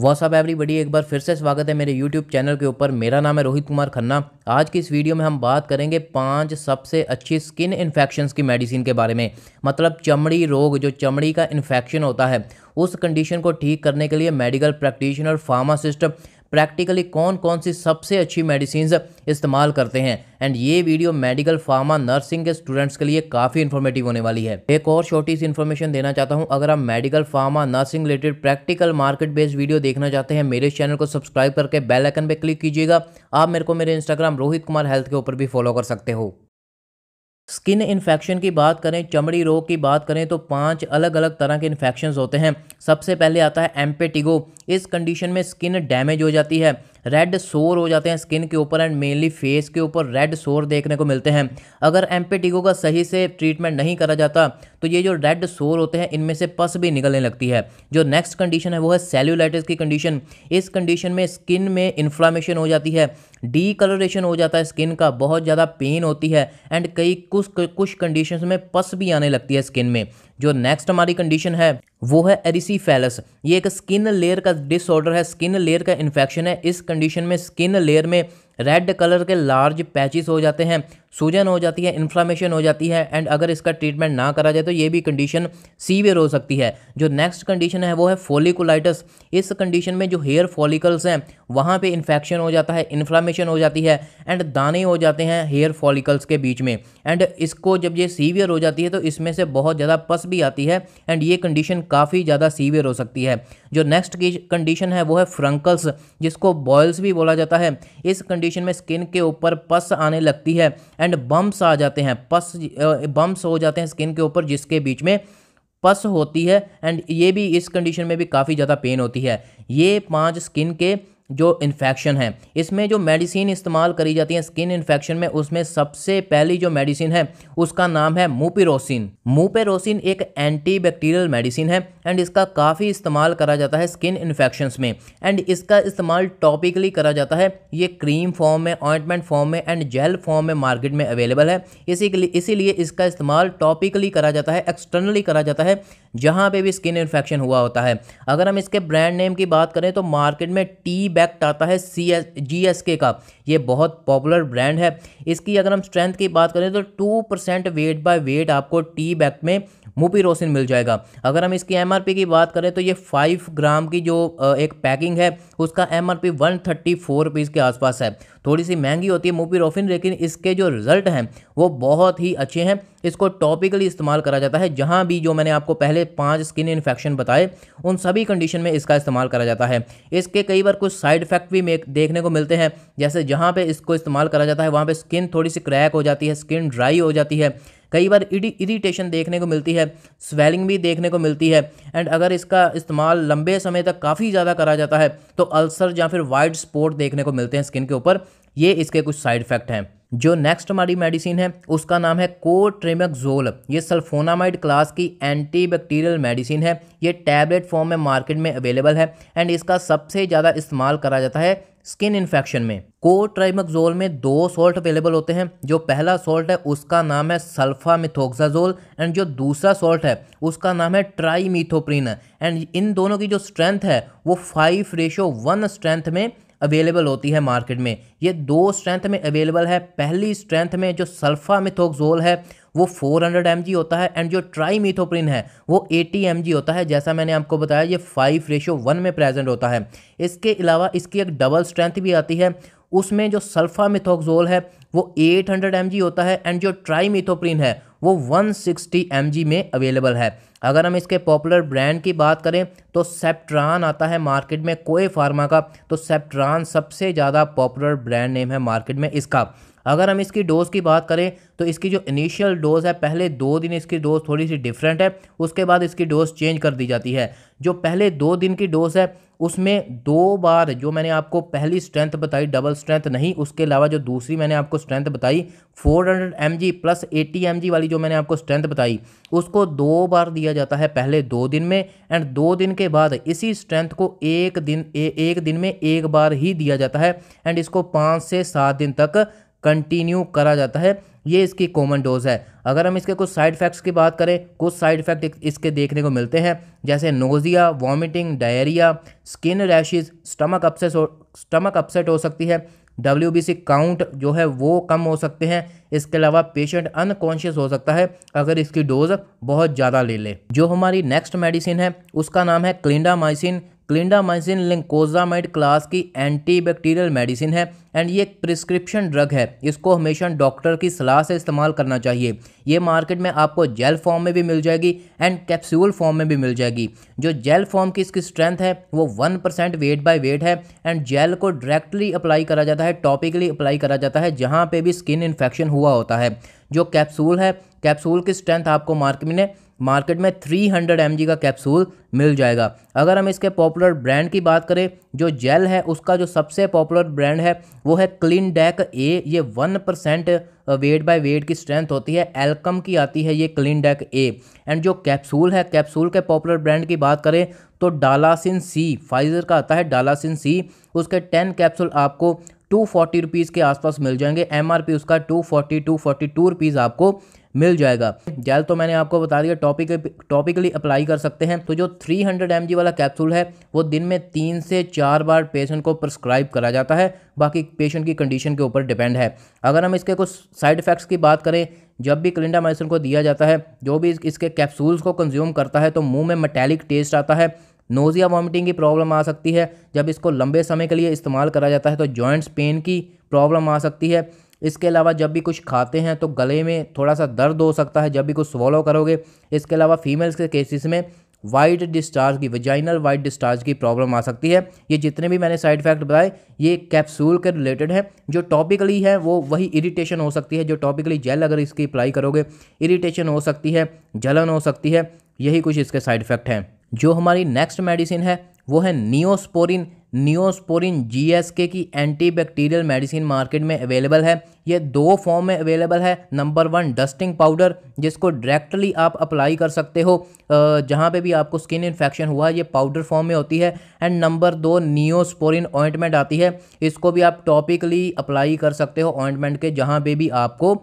every everybody एक बार फिर से स्वागत है मेरे यूट्यूब चैनल के ऊपर मेरा नाम है रोहित कुमार खन्ना आज की इस वीडियो में हम बात करेंगे पांच सबसे अच्छी स्किन इन्फेक्शंस की मेडिसिन के बारे में मतलब चमड़ी रोग जो चमड़ी का इन्फेक्शन होता है उस कंडीशन को ठीक करने के लिए मेडिकल प्रैक्टिशनर फार्मासिस्ट प्रैक्टिकली कौन कौन सी सबसे अच्छी मेडिसिन इस्तेमाल करते हैं एंड ये वीडियो मेडिकल फार्मा नर्सिंग के स्टूडेंट्स के लिए काफ़ी इन्फॉर्मेटिव होने वाली है एक और छोटी सी इन्फॉर्मेशन देना चाहता हूँ अगर आप medical pharma nursing related practical market based video देखना चाहते हैं मेरे चैनल को सब्सक्राइब करके बेलाइकन पर क्लिक कीजिएगा आप मेरे को मेरे इंस्टाग्राम रोहित कुमार हेल्थ के ऊपर भी फॉलो कर सकते हो स्किन इन्फेक्शन की बात करें चमड़ी रोग की बात करें तो पांच अलग अलग तरह के इन्फेक्शन होते हैं सबसे पहले आता है एम्पेटिगो इस कंडीशन में स्किन डैमेज हो जाती है रेड सोर हो जाते हैं स्किन के ऊपर एंड मेनली फेस के ऊपर रेड सोर देखने को मिलते हैं अगर एम्पेटिगो का सही से ट्रीटमेंट नहीं करा जाता तो ये जो रेड सोर होते हैं इनमें से पस भी निकलने लगती है जो नेक्स्ट कंडीशन है वो है सेल्यूलाइटिस की कंडीशन इस कंडीशन में स्किन में इन्फ्लामेशन हो जाती है डी कलरेशन हो जाता है स्किन का बहुत ज़्यादा पेन होती है एंड कई कुछ कुछ कंडीशन में पस भी आने लगती है स्किन में जो नेक्स्ट हमारी कंडीशन है वो है एरिसीफेलस ये एक स्किन लेयर का डिसऑर्डर है स्किन लेयर का इन्फेक्शन है इस कंडीशन में स्किन लेयर में रेड कलर के लार्ज पैचिस हो जाते हैं सूजन हो जाती है इन्फ्लामेशन हो जाती है एंड अगर इसका ट्रीटमेंट ना करा जाए तो ये भी कंडीशन सीवियर हो सकती है जो नेक्स्ट कंडीशन है वो है फोलिकुलाइटस इस कंडीशन में जो हेयर फॉलिकल्स हैं वहाँ पे इन्फेक्शन हो जाता है इन्फ्लामेशन हो जाती है एंड दाने हो जाते हैं हेयर फॉलिकल्स के बीच में एंड इसको जब ये सीवियर हो जाती है तो इसमें से बहुत ज़्यादा पस भी आती है एंड ये कंडीशन काफ़ी ज़्यादा सीवियर हो सकती है जो नेक्स्ट कंडीशन है वो है फ्रंकल्स जिसको बॉयल्स भी बोला जाता है इस कंडीशन कंडीशन में स्किन के ऊपर पस आने लगती है एंड बम्स आ जाते हैं पस बम्स हो जाते हैं स्किन के ऊपर जिसके बीच में पस होती है एंड ये भी इस कंडीशन में भी काफ़ी ज़्यादा पेन होती है ये पांच स्किन के जो इन्फेक्शन है इसमें जो मेडिसिन इस्तेमाल करी जाती है स्किन इन्फेक्शन में उसमें सबसे पहली जो मेडिसिन है उसका नाम है मुपेरोसिन मुपेरोसिन एक एंटीबैक्टीरियल मेडिसिन है एंड इसका काफ़ी इस्तेमाल करा जाता है स्किन इन्फेक्शन में एंड इसका इस्तेमाल टॉपिकली करा जाता है ये क्रीम फॉर्म में ऑइंटमेंट फॉर्म में एंड जेल फॉर्म में मार्केट में अवेलेबल है इसी इसीलिए इसका इस्तेमाल टॉपिकली करा जाता है एक्सटर्नली करा जाता है जहाँ पे भी स्किन इन्फेक्शन हुआ होता है अगर हम इसके ब्रांड नेम की बात करें तो मार्केट में टी बैक्ट आता है सी एस जी एस के का ये बहुत पॉपुलर ब्रांड है इसकी अगर हम स्ट्रेंथ की बात करें तो two percent weight by weight आपको टी बैक में मुपीरोसिन मिल जाएगा अगर हम इसकी एमआरपी की बात करें तो ये फाइव ग्राम की जो एक पैकिंग है उसका M R P one thirty four के आसपास है थोड़ी सी महंगी होती है मुपीरोफिन लेकिन इसके जो रिज़ल्ट हैं वो बहुत ही अच्छे हैं इसको टॉपिकली इस्तेमाल करा जाता है जहाँ भी जो मैंने आपको पहले पाँच स्किन इन्फेक्शन बताए उन सभी कंडीशन में इसका इस्तेमाल करा जाता है इसके कई बार कुछ साइड इफेक्ट भी देखने को मिलते हैं जैसे जहाँ पे इसको इस्तेमाल करा जाता है वहाँ पे स्किन थोड़ी सी क्रैक हो जाती है स्किन ड्राई हो जाती है कई बार इरीटेशन देखने को मिलती है स्वेलिंग भी देखने को मिलती है एंड अगर इसका इस्तेमाल लंबे समय तक काफ़ी ज़्यादा करा जाता है तो अल्सर या फिर वाइड स्पॉट देखने को मिलते हैं स्किन के ऊपर ये इसके कुछ साइड इफ़ेक्ट हैं जो नेक्स्ट हमारी मेडिसिन है उसका नाम है कोट्रेमेक्जोल ये सल्फोनामाइड क्लास की एंटीबैक्टीरियल मेडिसिन है ये टैबलेट फॉर्म में मार्केट में अवेलेबल है एंड इसका सबसे ज़्यादा इस्तेमाल करा जाता है स्किन इन्फेक्शन में कोट्राइमक्जोल में दो सॉल्ट अवेलेबल होते हैं जो पहला सॉल्ट है उसका नाम है सल्फा मिथोक्साजोल एंड जो दूसरा सॉल्ट है उसका नाम है ट्राई एंड इन दोनों की जो स्ट्रेंथ है वो फाइव रेशो वन स्ट्रेंथ में अवेलेबल होती है मार्केट में ये दो स्ट्रेंथ में अवेलेबल है पहली स्ट्रेंथ में जो सल्फा मिथोक्सोल है वो 400 हंड्रेड होता है एंड जो ट्राई है वो 80 एम होता है जैसा मैंने आपको बताया ये फाइव रेशो वन में प्रेजेंट होता है इसके अलावा इसकी एक डबल स्ट्रेंथ भी आती है उसमें जो सल्फा मिथोक्सोल है वो 800 हंड्रेड होता है एंड जो ट्राई है वो 160 सिक्सटी में अवेलेबल है अगर हम इसके पॉपुलर ब्रांड की बात करें तो सेप्ट्रान आता है मार्केट में कोई फार्मा का तो सेप्ट्रान सबसे ज़्यादा पॉपुलर ब्रांड नेम है मार्केट में इसका अगर हम इसकी डोज़ की बात करें तो इसकी जो इनिशियल डोज़ है पहले दो दिन इसकी डोज़ थोड़ी सी डिफरेंट है उसके बाद इसकी डोज़ चेंज कर दी जाती है जो पहले दो दिन की डोज़ है उसमें दो बार जो मैंने आपको पहली स्ट्रेंथ बताई डबल स्ट्रेंथ नहीं उसके अलावा जो दूसरी मैंने आपको स्ट्रेंथ बताई 400 हंड्रेड प्लस 80 एम वाली जो मैंने आपको स्ट्रेंथ बताई उसको दो बार दिया जाता है पहले दो दिन में एंड दो दिन के बाद इसी स्ट्रेंथ को एक दिन ए, एक दिन में एक बार ही दिया जाता है एंड इसको पाँच से सात दिन तक कंटिन्यू करा जाता है ये इसकी कॉमन डोज है अगर हम इसके कुछ साइड इफेक्ट्स की बात करें कुछ साइड इफेक्ट इसके देखने को मिलते हैं जैसे nausea vomiting diarrhoea skin rashes stomach upset stomach upset हो सकती है डब्ल्यू काउंट जो है वो कम हो सकते हैं इसके अलावा पेशेंट अनकॉन्शियस हो सकता है अगर इसकी डोज बहुत ज़्यादा ले ले जो हमारी नेक्स्ट मेडिसिन है उसका नाम है क्लिंडामाइसिन क्लिंडामाइसिन लिंकोजामाइड क्लास की एंटी बैक्टीरियल मेडिसिन है एंड ये एक प्रिस्क्रिप्शन ड्रग है इसको हमेशा डॉक्टर की सलाह से इस्तेमाल करना चाहिए ये मार्केट में आपको जेल फॉर्म में भी मिल जाएगी एंड कैप्सूल फॉर्म में भी मिल जाएगी जो जेल फॉर्म की इसकी स्ट्रेंथ है वो one percent weight by weight है एंड जेल को डायरेक्टली अप्लाई करा जाता है टॉपिकली अप्लाई करा जाता है जहाँ पर भी स्किन इन्फेक्शन हुआ होता है जो कैप्सूल है कैप्सूल की स्ट्रेंथ आपको मार्केट में मार्केट में 300 हंड्रेड का कैप्सूल मिल जाएगा अगर हम इसके पॉपुलर ब्रांड की बात करें जो जेल है उसका जो सबसे पॉपुलर ब्रांड है वो है क्लीन डैक ए ये one percent weight by weight की स्ट्रेंथ होती है एलकम की आती है ये क्लीन डैक ए एंड जो कैप्सूल है कैप्सूल के पॉपुलर ब्रांड की बात करें तो डालासिन सी फाइजर का आता है डालासिन सी उसके टेन कैप्सूल आपको टू फोर्टी रुपीज़ के आसपास मिल जाएंगे एम उसका two forty two forty two rupees आपको मिल जाएगा जैल तो मैंने आपको बता दिया टॉपिक टॉपिकली अप्लाई कर सकते हैं तो जो 300 हंड्रेड वाला कैप्सूल है वो दिन में तीन से चार बार पेशेंट को प्रस्क्राइब करा जाता है बाकी पेशेंट की कंडीशन के ऊपर डिपेंड है अगर हम इसके कुछ साइड इफ़ेक्ट्स की बात करें जब भी क्लिंडामाइसिन को दिया जाता है जो भी इसके कैप्सूल्स को कंज्यूम करता है तो मुँह में मेटेलिक टेस्ट आता है नोज़िया वॉमिटिंग की प्रॉब्लम आ सकती है जब इसको लंबे समय के लिए इस्तेमाल करा जाता है तो जॉइंट्स पेन की प्रॉब्लम आ सकती है इसके अलावा जब भी कुछ खाते हैं तो गले में थोड़ा सा दर्द हो सकता है जब भी कुछ सॉलो करोगे इसके अलावा फीमेल्स के केसेस में वाइट डिस्चार्ज की वजाइनल वाइट डिस्चार्ज की प्रॉब्लम आ सकती है ये जितने भी मैंने साइड इफेक्ट बताए ये कैप्सूल के रिलेटेड हैं जो टॉपिकली है वो वही इरिटेशन हो सकती है जो टॉपिकली जेल अगर इसकी अप्लाई करोगे इरिटेशन हो सकती है जलन हो सकती है यही कुछ इसके साइड इफेक्ट हैं जो हमारी नेक्स्ट मेडिसिन है वो है नियोस्पोरिन नियोस्पोरिन जीएसके की एंटीबैक्टीरियल मेडिसिन मार्केट में अवेलेबल है ये दो फॉर्म में अवेलेबल है नंबर वन डस्टिंग पाउडर जिसको डायरेक्टली आप अप्लाई कर सकते हो जहाँ पे भी आपको स्किन इन्फेक्शन हुआ है ये पाउडर फॉर्म में होती है एंड नंबर दो नियोस्पोरिन ऑइंटमेंट आती है इसको भी आप टॉपिकली अप्लाई कर सकते हो ऑइंटमेंट के जहाँ पर भी आपको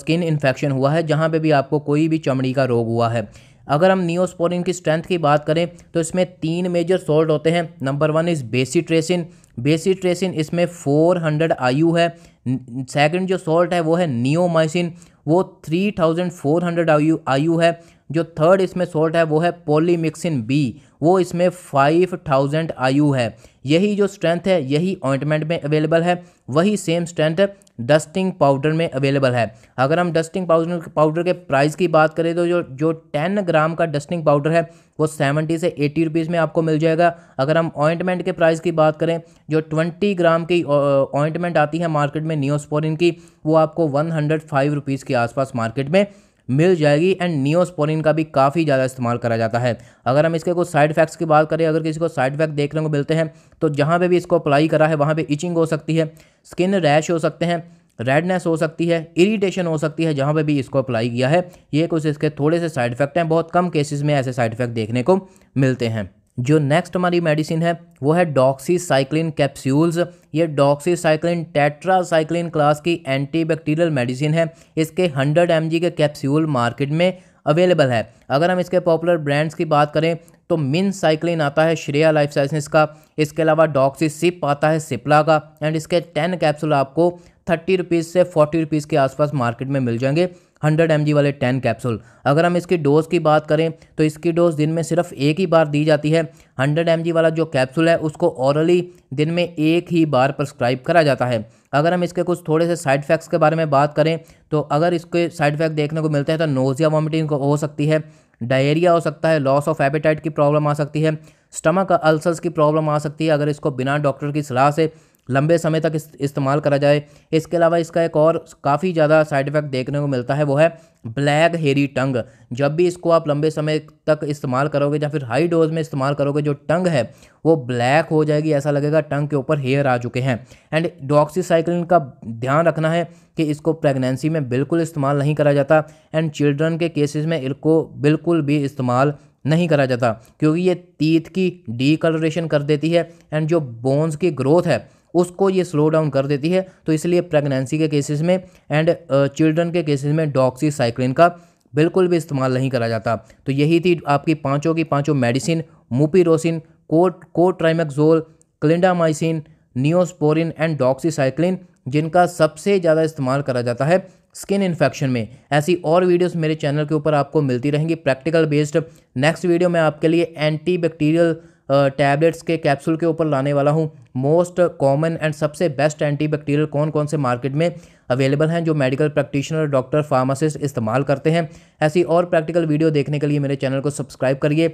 स्किन इन्फेक्शन हुआ है जहाँ पे भी आपको कोई भी चमड़ी का रोग हुआ है अगर हम नियोस्पोरिन की स्ट्रेंथ की बात करें तो इसमें तीन मेजर सॉल्ट होते हैं number one is bacitracin bacitracin इसमें फोर हंड्रेड आयु है सेकंड जो सॉल्ट है वो है नियोमाइसिन वो three thousand four hundred IU है जो थर्ड इसमें सॉल्ट है वो है पोलीमिक्सिन बी वो इसमें फाइव थाउजेंड आयु है यही जो स्ट्रेंथ है यही ऑइंटमेंट में अवेलेबल है वही सेम स्ट्रेंथ डस्टिंग पाउडर में अवेलेबल है अगर हम डस्टिंग पाउडर पाउडर के प्राइस की बात करें तो जो जो टेन ग्राम का डस्टिंग पाउडर है वो सेवेंटी से एटी रुपीज़ में आपको मिल जाएगा अगर हम ऑइंटमेंट के प्राइस की बात करें जो ट्वेंटी ग्राम की ऑइंटमेंट आती है मार्केट में नियोस्पोरिन की वो आपको वन हंड्रेड फाइव रुपीज़ के आसपास मार्केट में मिल जाएगी एंड नियोस्पोरिन का भी काफ़ी ज़्यादा इस्तेमाल करा जाता है अगर हम इसके कुछ साइड इफेक्ट्स की बात करें अगर किसी को साइड इफेक्ट देखने को मिलते हैं तो जहाँ पर भी इसको अप्लाई करा है वहाँ पर इचिंग हो सकती है स्किन रैश हो सकते हैं रेडनेस हो सकती है इरिटेशन हो सकती है जहाँ पे भी इसको अप्लाई किया है ये कुछ इसके थोड़े से साइड इफेक्ट हैं बहुत कम केसेस में ऐसे साइड इफेक्ट देखने को मिलते हैं जो नेक्स्ट हमारी मेडिसिन है वो है डॉक्सीसाइक्लिन कैप्सूल्स ये डॉक्सीसाइक्लिन टेट्रासाइक्लिन क्लास की एंटीबैक्टीरियल मेडिसिन है इसके 100 एम के कैप्सूल मार्केट में अवेलेबल है अगर हम इसके पॉपुलर ब्रांड्स की बात करें तो मिन साइक्लिन आता है श्रेया लाइफ साइंसेस का इसके अलावा डॉक्सी सिप आता है सिप्ला का एंड इसके टेन कैप्सूल आपको थर्टी रुपीज़ से फोर्टी रुपीज़ के आसपास मार्केट में मिल जाएंगे हंड्रेड एम वाले टेन कैप्सूल अगर हम इसकी डोज़ की बात करें तो इसकी डोज़ दिन में सिर्फ एक ही बार दी जाती है हंड्रेड एम वाला जो कैप्सूल है उसको औरली दिन में एक ही बार प्रस्क्राइब करा जाता है अगर हम इसके कुछ थोड़े से साइड इफेक्ट्स के बारे में बात करें तो अगर इसके साइड इफेक्ट देखने को मिलते हैं तो नोजिया वॉमिटिंग हो सकती है डायरिया हो सकता है लॉस ऑफ एपेटाइट की प्रॉब्लम आ सकती है स्टमक अल्सर्स की प्रॉब्लम आ सकती है अगर इसको बिना डॉक्टर की सलाह से लंबे समय तक इस्तेमाल करा जाए इसके अलावा इसका एक और काफ़ी ज़्यादा साइड इफ़ेक्ट देखने को मिलता है वो है ब्लैक हेरी टंग जब भी इसको आप लंबे समय तक इस्तेमाल करोगे या फिर हाई डोज में इस्तेमाल करोगे जो टंग है वो ब्लैक हो जाएगी ऐसा लगेगा टंग के ऊपर हेयर आ चुके हैं एंड डॉक्सीसाइक्लिन का ध्यान रखना है कि इसको प्रेगनेंसी में बिल्कुल इस्तेमाल नहीं करा जाता एंड चिल्ड्रन के केसेस में इनको बिल्कुल भी इस्तेमाल नहीं करा जाता क्योंकि ये तीत की डी कर देती है एंड जो बोन्स की ग्रोथ है उसको ये स्लो डाउन कर देती है तो इसलिए प्रेगनेंसी के केसेस में एंड चिल्ड्रन के केसेस में डॉक्सी साइक्लिन का बिल्कुल भी इस्तेमाल नहीं करा जाता तो यही थी आपकी पाँचों की पाँचों medicine mupirocin cot cotrimoxazole clindamycin Neosporin and doxycycline जिनका सबसे ज़्यादा इस्तेमाल करा जाता है स्किन इन्फेक्शन में ऐसी और वीडियोस मेरे चैनल के ऊपर आपको मिलती रहेंगी प्रैक्टिकल बेस्ड नेक्स्ट वीडियो में आपके लिए एंटी बैक्टीरियल टैबलेट्स के कैप्सूल के ऊपर लाने वाला हूँ मोस्ट कॉमन एंड सबसे बेस्ट एंटीबैक्टीरियल कौन कौन से मार्केट में अवेलेबल हैं जो मेडिकल प्रैक्टिशनर डॉक्टर फार्मासिस्ट इस्तेमाल करते हैं ऐसी और प्रैक्टिकल वीडियो देखने के लिए मेरे चैनल को सब्सक्राइब करिए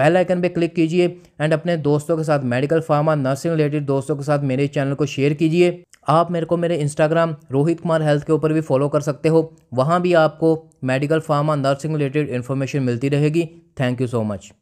बेल आइकन पे क्लिक कीजिए एंड अपने दोस्तों के साथ मेडिकल फार्मा नर्सिंग रिलेटेड दोस्तों के साथ मेरे चैनल को शेयर कीजिए आप मेरे को मेरे इंस्टाग्राम रोहित कुमार हेल्थ के ऊपर भी फॉलो कर सकते हो वहाँ भी आपको medical pharma nursing related information मिलती रहेगी थैंक यू सो मच